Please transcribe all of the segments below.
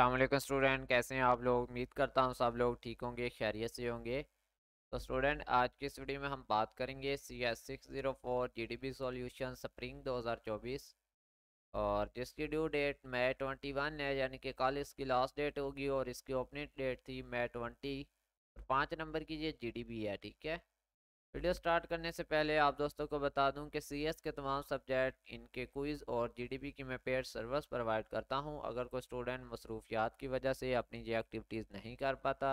अल्लाह student कैसे हैं आप लोग उम्मीद करता हूँ सब लोग ठीक होंगे खैरियत से होंगे तो स्टूडेंट आज की इस वीडियो में हम बात करेंगे C S six zero four G D B solution spring दो हज़ार चौबीस और जिसकी ड्यू डेट मई ट्वेंटी वन है यानी कि कल इसकी लास्ट डेट होगी और इसकी ओपनिंग डेट थी मई ट्वेंटी पाँच नंबर की ये जी डी बी है ठीक है वीडियो स्टार्ट करने से पहले आप दोस्तों को बता दूं कि सीएस के तमाम सब्जेक्ट इनके क्विज़ और जीडीपी की मैं पेड सर्विस प्रोवाइड करता हूं अगर कोई स्टूडेंट मसरूफियात की वजह से अपनी ये एक्टिविटीज़ नहीं कर पाता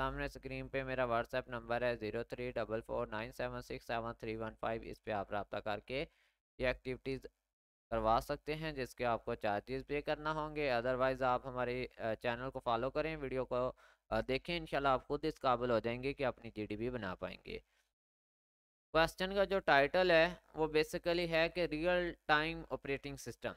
सामने स्क्रीन पे मेरा व्हाट्सएप नंबर है zero three double four nine seven six seven three one five इस पर आप रब्ता करके ये एक्टिविटीज़ करवा सकते हैं जिसके आपको चार्जेस पे करना होंगे अदरवाइज़ आप हमारे चैनल को फॉलो करें वीडियो को देखें इंशाल्लाह आप खुद इस काबिल हो जाएंगे कि अपनी जीडीपी बना पाएंगे क्वेश्चन का जो टाइटल है वो बेसिकली है कि रियल टाइम ऑपरेटिंग सिस्टम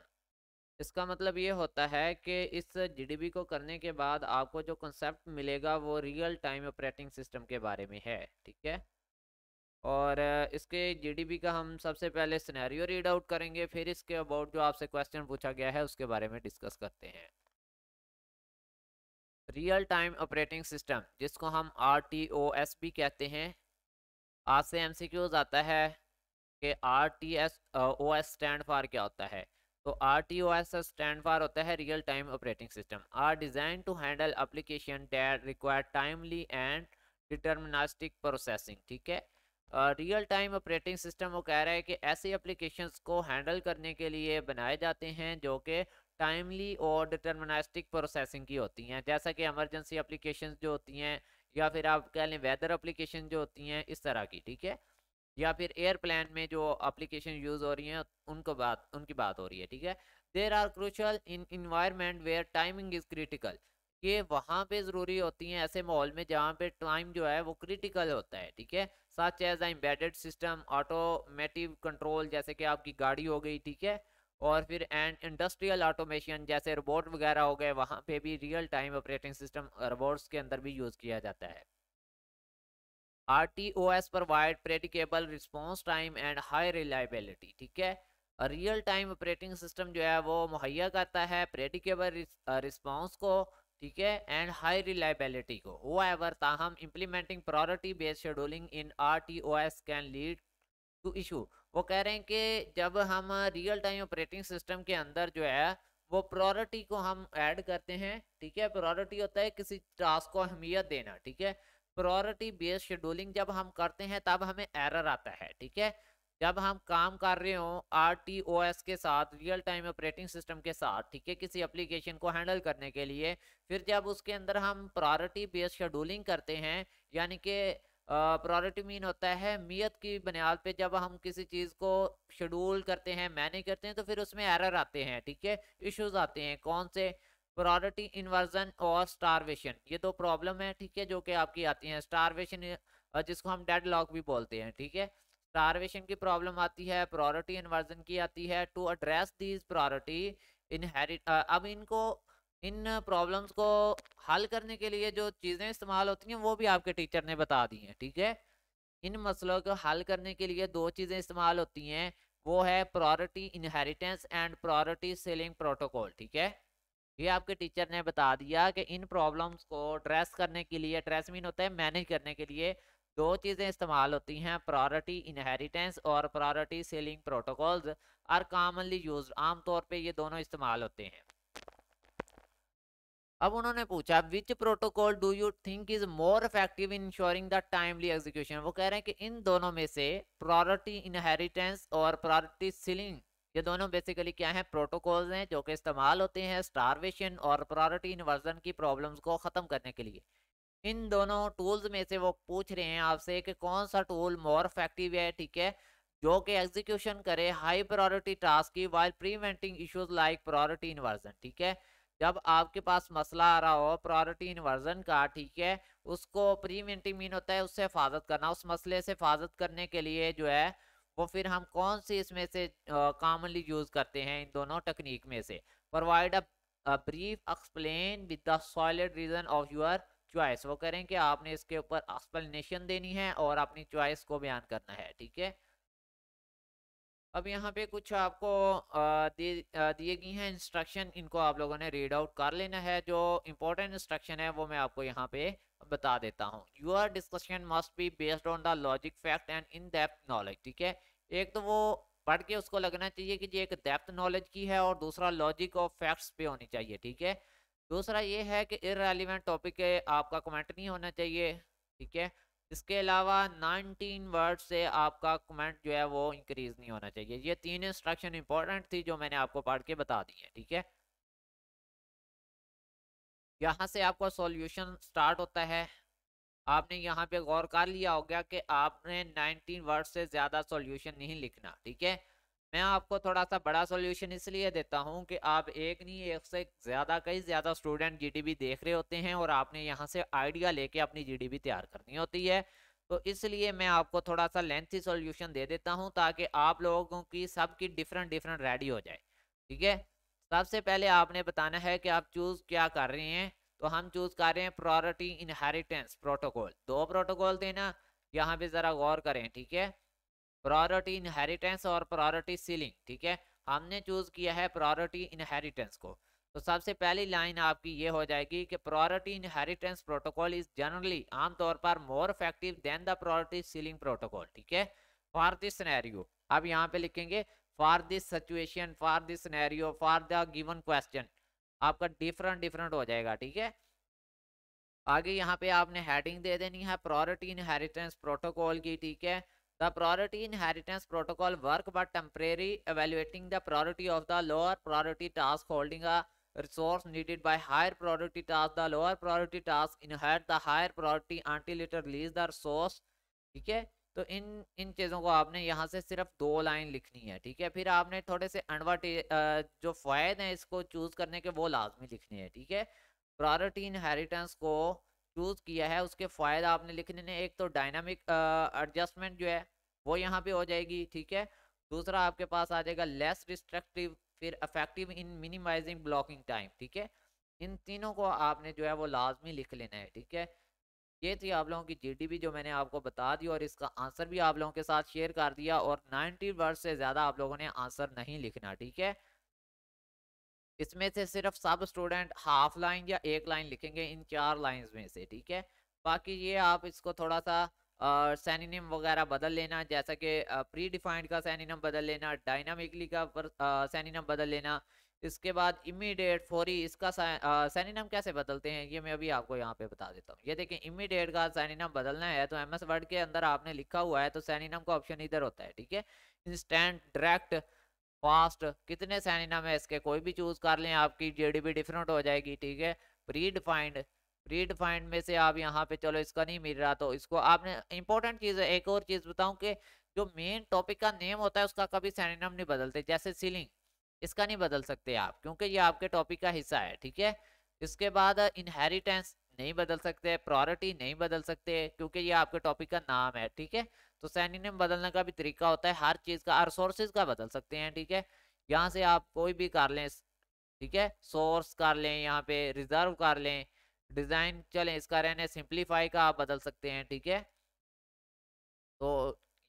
इसका मतलब ये होता है कि इस जीडीबी को करने के बाद आपको जो कंसेप्ट मिलेगा वो रियल टाइम ऑपरेटिंग सिस्टम के बारे में है ठीक है और इसके जीडीबी का हम सबसे पहले सिनेरियो रीड आउट करेंगे फिर इसके अबाउट जो आपसे क्वेश्चन पूछा गया है उसके बारे में डिस्कस करते हैं रियल टाइम ऑपरेटिंग सिस्टम जिसको हम आर भी कहते हैं आज से एमसीक्यूज आता है कि R T S O S stand for क्या होता है तो R T O S stand for होता है real time operating system are design to handle application that require timely and deterministic processing ठीक है रियल टाइम ऑपरेटिंग सिस्टम वो कह रहा है कि ऐसे अप्लीकेशन को हैंडल करने के लिए बनाए जाते हैं जो कि टाइमली और डिटर्मिनास्टिक प्रोसेसिंग की होती हैं जैसा कि एमरजेंसी अप्लीकेशन जो होती हैं या फिर आप कह लें वेदर अप्लीकेशन जो होती हैं इस तरह की ठीक है या फिर एयर प्लान में जो अप्लीकेशन यूज हो रही हैं उनको बात उनकी बात हो रही है ठीक है they're are crucial in environment where timing is critical ये वहाँ पे ज़रूरी होती हैं ऐसे माहौल में जहाँ पे टाइम जो है वो क्रिटिकल होता है ठीक है such as embedded system automotive control जैसे कि आपकी गाड़ी हो गई ठीक है और फिर एंड इंडस्ट्रियल ऑटोमेशन जैसे रोबोट वगैरह हो गए वहाँ पे भी real time operating system robots के अंदर भी यूज़ किया जाता है R T O S provide predictable response time and high reliability ठीक है रियल टाइम ऑपरेटिंग सिस्टम जो है वो मुहैया करता है प्रेडिकेबल रिस्पॉन्स को ठीक है एंड हाई रिलायबिलिटी को वो एवर ताहम implementing priority based scheduling in R T O S can lead to issue वो कह रहे हैं कि जब हम रियल टाइम ऑपरेटिंग सिस्टम के अंदर जो है वो प्रायोरिटी को हम ऐड करते हैं ठीक है प्रायोरिटी होता है किसी टास्क को अहमियत देना ठीक है प्रायोरिटी बेस्ड शेड्यूलिंग जब हम करते हैं तब हमें एरर आता है ठीक है जब हम काम कर रहे हो आर टी ओ एस के साथ रियल टाइम ऑपरेटिंग सिस्टम के साथ ठीक है किसी एप्लीकेशन को हैंडल करने के लिए फिर जब उसके अंदर हम प्रायोरिटी बेस्ड शेड्यूलिंग करते हैं यानी कि प्रायोरिटी मीन होता है मीयत की बुनियाद पे जब हम किसी चीज़ को शेड्यूल करते हैं मैनेज करते हैं तो फिर उसमें एरर आते हैं ठीक है इश्यूज आते हैं कौन से प्रायोरिटी इन्वर्जन और स्टारवेशन ये दो प्रॉब्लम है ठीक है जो कि आपकी आती हैं स्टारवेशन जिसको हम डेड लॉक भी बोलते हैं ठीक है स्टारवेशन की प्रॉब्लम आती है प्रायोरिटी इन्वर्जन की आती है to address these priority inherit अब इनको इन प्रॉब्लम्स को हल करने के लिए जो चीज़ें इस्तेमाल होती हैं वो भी आपके टीचर ने बता दी हैं ठीक है इन मसलों को हल करने के लिए दो चीज़ें इस्तेमाल होती हैं वो है priority inheritance and priority ceiling protocol ठीक है ये आपके टीचर ने बता दिया कि इन प्रॉब्लम्स को ड्रेस करने के लिए ड्रेस मीन होता है मैनेज करने के लिए दो चीज़ें इस्तेमाल होती हैं प्रायोरिटी इनहेरिटेंस और priority ceiling protocols are commonly use आमतौर पर ये दोनों इस्तेमाल होते हैं अब उन्होंने पूछा which protocol do you think is more effective in ensuring the timely execution वो कह रहे हैं कि इन दोनों में से प्रायोरिटी इनहेरिटेंस और प्रायोरिटी सीलिंग ये दोनों बेसिकली क्या हैं प्रोटोकॉल्स हैं जो कि इस्तेमाल होते हैं स्टारवेशन और प्रायोरिटी इन्वर्जन की प्रॉब्लम्स को ख़त्म करने के लिए इन दोनों टूल्स में से वो पूछ रहे हैं आपसे कि कौन सा टूल मोर इफेक्टिव है ठीक है जो कि एग्जीक्यूशन करे हाई प्रायोरिटी टास्क की while preventing issues like priority inversion ठीक है जब आपके पास मसला आ रहा हो प्रायोरिटी इन्वर्जन का ठीक है उसको प्रीवेंटिव मीन होता है उससे हिफाजत करना उस मसले से हिफाजत करने के लिए जो है वो फिर हम कौन सी इसमें से कॉमनली यूज करते हैं इन दोनों टेक्निक में से provide a brief explain with the solid reason of your choice वो करें कि आपने इसके ऊपर एक्सप्लेनेशन देनी है और अपनी चॉइस को बयान करना है ठीक है अब यहाँ पे कुछ आपको दिए गई हैं इंस्ट्रक्शन इनको आप लोगों ने रीड आउट कर लेना है जो इम्पोर्टेंट इंस्ट्रक्शन है वो मैं आपको यहाँ पे बता देता हूँ your discussion must be based on the logic fact and in depth knowledge ठीक है एक तो वो पढ़ के उसको लगना चाहिए कि ये एक डेप्थ नॉलेज की है और दूसरा लॉजिक और फैक्ट्स पे होनी चाहिए ठीक है दूसरा ये है कि इरेलीवेंट टॉपिक आपका कमेंट नहीं होना चाहिए ठीक है इसके अलावा 19 वर्ड से आपका कमेंट जो है वो इंक्रीज नहीं होना चाहिए ये तीन इंस्ट्रक्शन इंपॉर्टेंट थी जो मैंने आपको पढ़ के बता दी है ठीक है यहाँ से आपका सॉल्यूशन स्टार्ट होता है आपने यहाँ पे गौर कर लिया हो गया कि आपने 19 वर्ड से ज़्यादा सॉल्यूशन नहीं लिखना ठीक है मैं आपको थोड़ा सा बड़ा सोल्यूशन इसलिए देता हूँ कि आप एक नहीं एक से ज़्यादा कई ज़्यादा स्टूडेंट जीडीपी देख रहे होते हैं और आपने यहाँ से आइडिया लेके अपनी जीडीपी तैयार करनी होती है तो इसलिए मैं आपको थोड़ा सा लेंथी सॉल्यूशन दे देता हूँ ताकि आप लोगों की सबकी डिफरेंट डिफरेंट रेडी हो जाए ठीक है सबसे पहले आपने बताना है कि आप चूज़ क्या कर रहे हैं तो हम चूज़ कर रहे हैं प्रॉरिटी इनहेरिटेंस प्रोटोकॉल दो प्रोटोकॉल देना यहाँ पे ज़रा गौर करें ठीक है प्रायोरिटी इनहेरिटेंस और प्रायोरिटी सीलिंग ठीक है हमने चूज किया है प्रायोरिटी इनहेरिटेंस को तो सबसे पहली लाइन आपकी ये हो जाएगी कि priority inheritance protocol is generally आमतौर पर more effective than the priority ceiling protocol ठीक है फॉर दिस सिनेरियो अब यहाँ पे लिखेंगे for this situation for this scenario for the given question आपका डिफरेंट डिफरेंट हो जाएगा ठीक है आगे यहाँ पे आपने हेडिंग दे देनी है प्रायोरिटी इनहेरिटेंस प्रोटोकॉल की ठीक है The priority inheritance protocol work but temporary evaluating the priority of the lower priority task holding a resource needed by higher priority task. The lower priority task inherit the higher priority until it release the resource. ठीक है तो इन इन चीज़ों को आपने यहाँ से सिर्फ दो लाइन लिखनी है ठीक है फिर आपने थोड़े से अनवर्टे जो फ़ायदे हैं इसको चूज़ करने के वो लाजमी लिखने हैं ठीक है प्रायोरिटी इनहेरिटेंस को चूज किया है उसके फ़ायदा आपने लिख देने एक तो डायनामिक एडजस्टमेंट जो है वो यहाँ पे हो जाएगी ठीक है दूसरा आपके पास आ जाएगा लेस रिस्ट्रक्टिव फिर effective in minimizing blocking time ठीक है इन तीनों को आपने जो है वो लाजमी लिख लेना है ठीक है ये थी आप लोगों की जीडीपी जो मैंने आपको बता दी और इसका आंसर भी आप लोगों के साथ शेयर कर दिया और 90 वर्ड से ज़्यादा आप लोगों ने आंसर नहीं लिखना ठीक है इसमें से सिर्फ सब स्टूडेंट हाफ लाइन या एक लाइन लिखेंगे इन चार लाइंस में से ठीक है बाकी ये आप इसको थोड़ा सा सैनिनम वगैरह बदल लेना जैसा कि प्री डिफाइंड का सैनिनम बदल लेना डायनामिकली का सैनिनम बदल लेना इसके बाद इमीडिएट फौरी इसका सैनिनम कैसे बदलते हैं ये मैं अभी आपको यहाँ पे बता देता हूँ ये देखें इमीडिएट का सैनिनम बदलना है तो एम एस वर्ड के अंदर आपने लिखा हुआ है तो सैनिनम का ऑप्शन इधर होता है ठीक है इंस्टेंट डायरेक्ट फास्ट कितने सैनिना में इसके कोई भी चूज कर लें आपकी जेडीबी डिफरेंट हो जाएगी ठीक है प्री डिफाइंड प्री डिफाइंड में से आप यहाँ पे चलो इसका नहीं मिल रहा तो इसको आपने इंपॉर्टेंट चीज है एक और चीज बताऊँ कि जो मेन टॉपिक का नेम होता है उसका कभी सैनिनम नहीं बदलते जैसे सीलिंग इसका नहीं बदल सकते आप क्योंकि ये आपके टॉपिक का हिस्सा है ठीक है इसके बाद इनहेरिटेंस नहीं बदल सकते प्रायोरिटी नहीं बदल सकते क्योंकि ये आपके टॉपिक का नाम है ठीक है तो सैनिनियम बदलने का भी तरीका होता है हर चीज़ का हर सोर्सेज का बदल सकते हैं ठीक है यहाँ से आप कोई भी कर लें ठीक है सोर्स कर लें यहाँ पे रिजर्व कर लें डिज़ाइन चलें इसका रहने सिंप्लीफाई का आप बदल सकते हैं ठीक है तो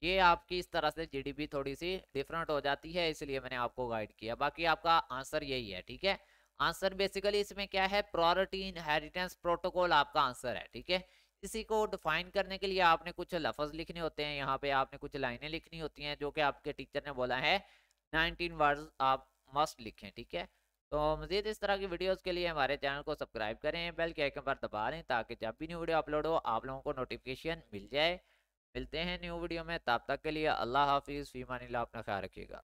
ये आपकी इस तरह से जीडीपी थोड़ी सी डिफरेंट हो जाती है इसलिए मैंने आपको गाइड किया बाकी आपका आंसर यही है ठीक है आंसर बेसिकली इसमें क्या है प्रॉरिटी इनहेरिटेंस प्रोटोकॉल आपका आंसर है ठीक है इसी को डिफाइन करने के लिए आपने कुछ लफज लिखने होते हैं यहाँ पे आपने कुछ लाइनें लिखनी होती हैं जो कि आपके टीचर ने बोला है 19 वर्ड्स आप मस्ट लिखें ठीक है तो मजीद तो इस तरह की वीडियोस के लिए हमारे चैनल को सब्सक्राइब करें बेल के आइकन पर दबा लें ताकि जब भी न्यू वीडियो अपलोड हो आप लोगों को नोटिफिकेशन मिल जाए मिलते हैं न्यू वीडियो में तब तक के लिए अल्लाह हाफिज़ फीमानी अपना ख्याल रखिएगा